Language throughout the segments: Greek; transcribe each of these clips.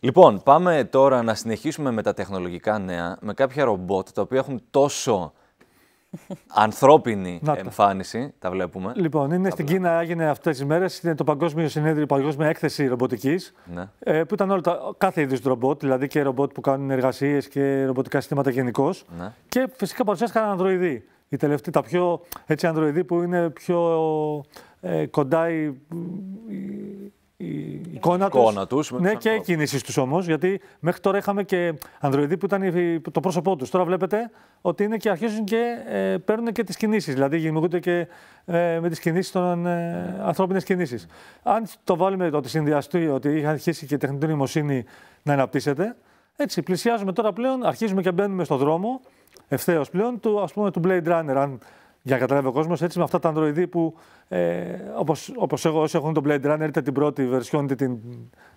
Λοιπόν, πάμε τώρα να συνεχίσουμε με τα τεχνολογικά νέα, με κάποια ρομπότ τα οποία έχουν τόσο ανθρώπινη εμφάνιση. Τα βλέπουμε. Λοιπόν, είναι στην Κίνα, έγινε αυτές τις μέρες. Είναι το Παγκόσμιο Συνέδριο, Παγκόσμια Έκθεση Ρομποτικής. Ναι. Ε, που ήταν όλα τα, κάθε είδους ρομπότ, δηλαδή και ρομπότ που κάνουν εργασίες και ρομποτικά συστήματα γενικώς. Ναι. Και φυσικά παρουσιάστηκαν ανδροειδή. Οι τελευταίοι, τα πιο έτσι, ανδροειδή που είναι πιο ε, κοντά, εικόνα, εικόνα τους. Ναι, και και κινήσεις τους όμως. Γιατί μέχρι τώρα είχαμε και Ανδροειδή που ήταν το πρόσωπό τους. Τώρα βλέπετε ότι είναι και αρχίζουν και ε, παίρνουν και τις κινήσεις. Δηλαδή δημιουργούνται και ε, με τις κινήσεις των ε, ανθρώπινες κινήσεις. Αν το βάλουμε ότι συνδυαστεί ότι είχε αρχίσει και η τεχνητή νοημοσύνη να αναπτύσσεται. Έτσι, πλησιάζουμε τώρα πλέον, αρχίζουμε και μπαίνουμε στον δρόμο ευθέως πλέον του, ας πούμε, του Blade Runner, αν για να καταλάβει ο κόσμος, έτσι με αυτά τα Android που ε, όπως εγώ, όσοι έχουν τον Blade Runner, είτε την πρώτη βερσιόν, είτε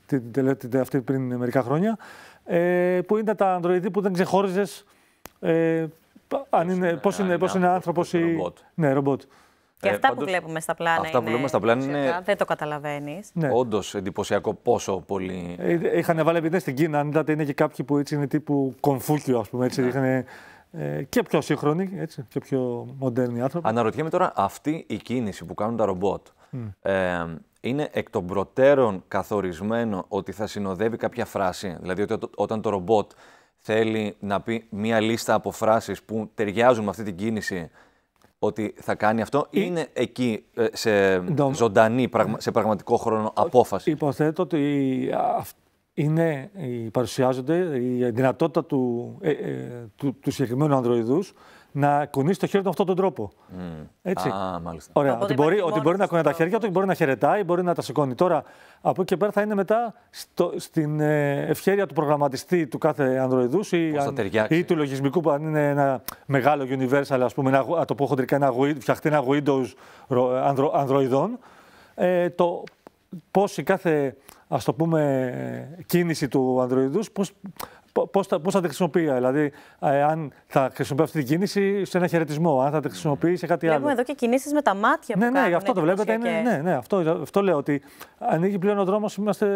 την, την, αυτή πριν μερικά χρόνια, ε, που είναι τα Android που δεν ξεχώριζες. Ε, αν είναι, πώς είναι, είναι άνθρωπος ή... Ρομπότ. Ναι, ρομπότ. Και ε, αυτά πάντως, που βλέπουμε στα πλάνα. Αυτά που είναι, βλέπουμε στα πλάνα είναι. Δεν το καταλαβαίνεις. Ναι. Όντως εντυπωσιακό πόσο πολύ. Ε, είχαν βάλει επειδή στην Κίνα, αν είδατε, είναι και κάποιοι που έτσι είναι τύπου Κομφούκιο, ας πούμε. Έτσι, ναι. Ε, και πιο σύγχρονοι έτσι, και πιο μοντέρνοι άνθρωποι. Αναρωτιέμαι τώρα αυτή η κίνηση που κάνουν τα ρομπότ. Ε, είναι εκ των προτέρων καθορισμένο ότι θα συνοδεύει κάποια φράση. Δηλαδή ότι όταν το ρομπότ θέλει να πει μία λίστα από φράσεις που ταιριάζουν με αυτή την κίνηση, ότι θα κάνει αυτό ή ε, είναι εκεί σε ζωντανή, σε πραγματικό χρόνο απόφαση. Υποθέτω ότι είναι, ε, παρουσιάζονται η δυνατότητα του, ε, ε, του, του συγκεκριμένου ανδροειδούς να κουνήσει το χέρι του με αυτόν τον τρόπο. Mm. Έτσι. Α, μάλιστα. Ωραία. ότι μπορεί, ότι μπορεί να κουνεί τα χέρια του, μπορεί να χαιρετάει, μπορεί να τα σηκώνει. Τώρα, από εκεί και πέρα θα είναι μετά στο, στην ευχέρεια του προγραμματιστή του κάθε ανδροειδούς ή, ή, του λογισμικού που αν είναι ένα μεγάλο universal, ας πούμε, να το πω χοντρικά, ένα, φτιαχτεί ένα Windows ανδρο, ανδροειδών, ε, το πώς η κάθε, ας το πούμε, κίνηση του ανδροειδούς, πώς, πώς, θα, τη χρησιμοποιεί. Δηλαδή, ε, αν θα χρησιμοποιεί αυτή την κίνηση σε ένα χαιρετισμό, αν θα τη χρησιμοποιεί σε κάτι άλλο. Βλέπουμε εδώ και κινήσεις με τα μάτια που ναι, ναι κάνουν. Ναι, αυτό το βλέπετε. Ναι, ναι, αυτό, αυτό λέω ότι ανοίγει πλέον ο δρόμος. Είμαστε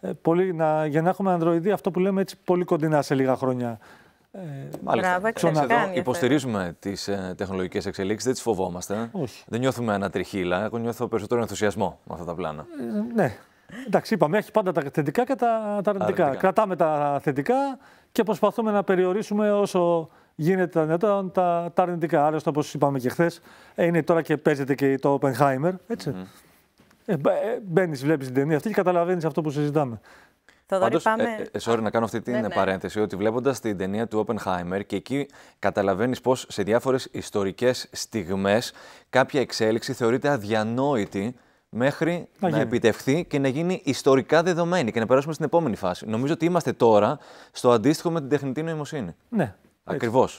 ε, πολύ, να, για να έχουμε ανδροειδή, αυτό που λέμε έτσι πολύ κοντινά σε λίγα χρόνια. Ε, Μάλιστα. Μπράβο, υποστηρίζουμε τις ε, τεχνολογικές εξελίξεις, δεν τις φοβόμαστε. Δεν νιώθουμε ανατριχίλα. Εγώ νιώθω περισσότερο ενθουσιασμό με αυτά τα πλάνα. Ε, ναι. Εντάξει, είπαμε, έχει πάντα τα θετικά και τα, τα αρνητικά. Κρατάμε τα θετικά και προσπαθούμε να περιορίσουμε όσο γίνεται δυνατόν τα, τα αρνητικά. Άλλωστε, όπως είπαμε και χθες, είναι τώρα και παίζεται και το Oppenheimer. Έτσι. Mm ε, ε Μπαίνεις, βλέπεις την ταινία αυτή και καταλαβαίνεις αυτό που συζητάμε. Πάντως, πάμε... Ε, ε, να κάνω αυτή την ναι, ναι, παρένθεση, ότι βλέποντας την ταινία του Oppenheimer και εκεί καταλαβαίνεις πώς σε διάφορες ιστορικές στιγμές κάποια εξέλιξη θεωρείται αδιανόητη μέχρι να, να επιτευχθεί και να γίνει ιστορικά δεδομένη και να περάσουμε στην επόμενη φάση. Νομίζω ότι είμαστε τώρα στο αντίστοιχο με την τεχνητή νοημοσύνη. Ναι. Ακριβώ.